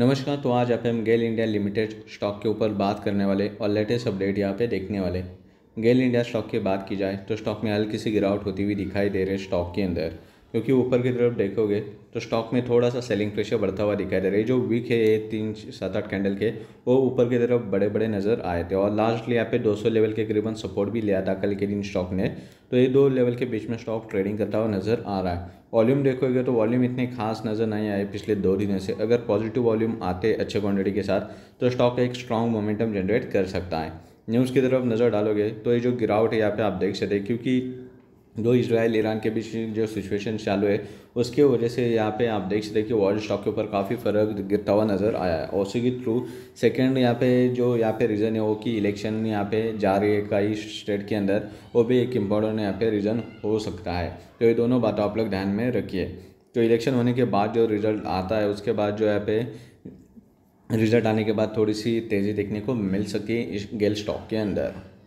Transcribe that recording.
नमस्कार तो आज आप हम गेल इंडिया लिमिटेड स्टॉक के ऊपर बात करने वाले और लेटेस्ट अपडेट यहाँ पे देखने वाले गेल इंडिया स्टॉक की बात की जाए तो स्टॉक में हल्की सी गिरावट होती हुई दिखाई दे रही है स्टॉक के अंदर क्योंकि ऊपर की तरफ देखोगे तो स्टॉक में थोड़ा सा सेलिंग प्रेशर बढ़ता हुआ दिखाई दे रहा है जो वीक है ये तीन सात आठ कैंडल के वो ऊपर की तरफ बड़े बड़े नज़र आए थे और लास्टली यहाँ पे 200 लेवल के करीबन सपोर्ट भी लिया था कल के दिन स्टॉक ने तो ये दो लेवल के बीच में स्टॉक ट्रेडिंग करता हुआ नज़र आ रहा है वॉल्यूम देखोगे तो वॉल्यूम इतने खास नज़र नहीं आए पिछले दो दिनों से अगर पॉजिटिव वॉल्यूम आते अच्छे क्वान्टिटी के साथ तो स्टॉक एक स्ट्रॉन्ग मोमेंटम जनरेट कर सकता है न्यूज़ की तरफ नज़र डालोगे तो ये जो गिरावट है यहाँ पे आप देख सकते हैं क्योंकि जो इसराइल ईरान के बीच जो सिचुएशन चालू है उसके वजह से यहाँ पे आप देख सकते हैं कि वर्ल्ड स्टॉक के ऊपर काफ़ी फर्क गिरता हुआ नज़र आया है और उसी के थ्रू सेकेंड यहाँ पे जो यहाँ पे रीज़न है वो कि इलेक्शन यहाँ पे जा रही है कई स्टेट के अंदर वो भी एक इम्पोर्टेंट यहाँ पे रीज़न हो सकता है तो ये दोनों बातों आप लोग ध्यान में रखिए तो इलेक्शन होने के बाद जो रिज़ल्ट आता है उसके बाद जो यहाँ पे रिज़ल्ट आने के बाद थोड़ी सी तेज़ी देखने को मिल सके इस गेल स्टॉक के अंदर